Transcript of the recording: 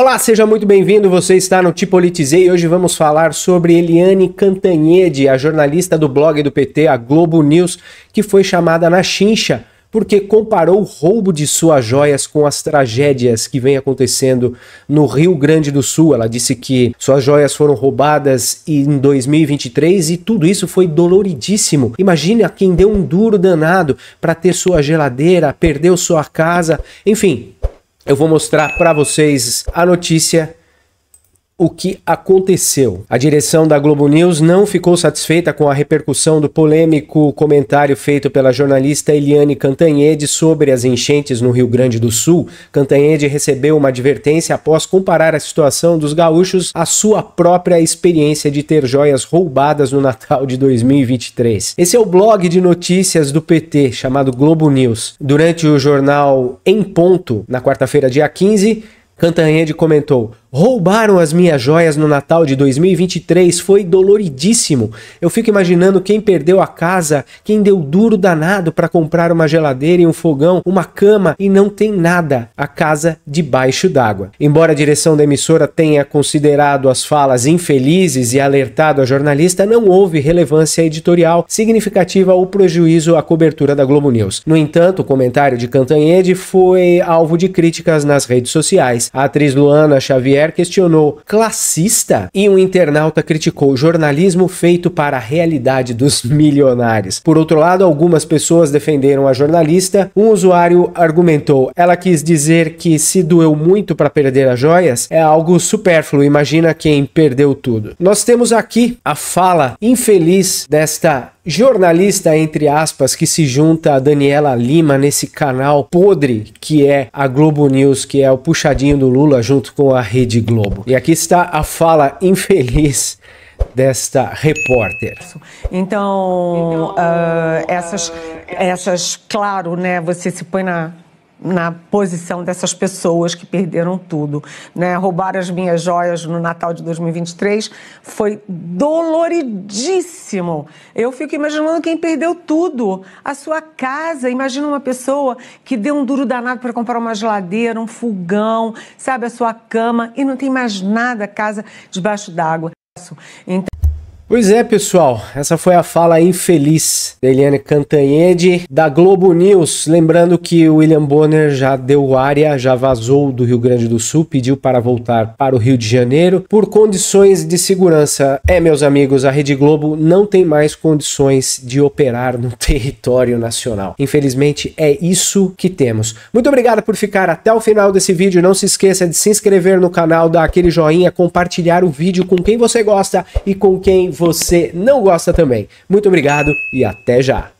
Olá, seja muito bem-vindo. Você está no Tipolitizei e hoje vamos falar sobre Eliane Cantanhede, a jornalista do blog do PT, a Globo News, que foi chamada na chincha porque comparou o roubo de suas joias com as tragédias que vem acontecendo no Rio Grande do Sul. Ela disse que suas joias foram roubadas em 2023 e tudo isso foi doloridíssimo. Imagina quem deu um duro danado para ter sua geladeira, perdeu sua casa, enfim, eu vou mostrar para vocês a notícia o que aconteceu. A direção da Globo News não ficou satisfeita com a repercussão do polêmico comentário feito pela jornalista Eliane Cantanhede sobre as enchentes no Rio Grande do Sul. Cantanhede recebeu uma advertência após comparar a situação dos gaúchos à sua própria experiência de ter joias roubadas no Natal de 2023. Esse é o blog de notícias do PT chamado Globo News. Durante o jornal Em Ponto, na quarta-feira, dia 15, Cantanhede comentou: Roubaram as minhas joias no Natal de 2023, foi doloridíssimo. Eu fico imaginando quem perdeu a casa, quem deu duro danado para comprar uma geladeira e um fogão, uma cama e não tem nada, a casa debaixo d'água. Embora a direção da emissora tenha considerado as falas infelizes e alertado a jornalista, não houve relevância editorial significativa ou prejuízo à cobertura da Globo News. No entanto, o comentário de Cantanhede foi alvo de críticas nas redes sociais. A atriz Luana Xavier questionou classista e um internauta criticou o jornalismo feito para a realidade dos milionários. Por outro lado, algumas pessoas defenderam a jornalista. Um usuário argumentou: ela quis dizer que se doeu muito para perder as joias é algo supérfluo. Imagina quem perdeu tudo. Nós temos aqui a fala infeliz desta jornalista, entre aspas, que se junta a Daniela Lima nesse canal podre que é a Globo News, que é o puxadinho do Lula junto com a Rede Globo. E aqui está a fala infeliz desta repórter. Então, uh, essas, essas, claro, né? Você se põe na na posição dessas pessoas que perderam tudo. Né? Roubaram as minhas joias no Natal de 2023 foi doloridíssimo. Eu fico imaginando quem perdeu tudo. A sua casa. Imagina uma pessoa que deu um duro danado para comprar uma geladeira, um fogão, sabe, a sua cama e não tem mais nada, casa debaixo d'água. Então, Pois é, pessoal, essa foi a fala infeliz da Eliane Cantanhede da Globo News. Lembrando que o William Bonner já deu área, já vazou do Rio Grande do Sul, pediu para voltar para o Rio de Janeiro por condições de segurança. É, meus amigos, a Rede Globo não tem mais condições de operar no território nacional. Infelizmente, é isso que temos. Muito obrigado por ficar até o final desse vídeo. Não se esqueça de se inscrever no canal, dar aquele joinha, compartilhar o vídeo com quem você gosta e com quem você não gosta também. Muito obrigado e até já!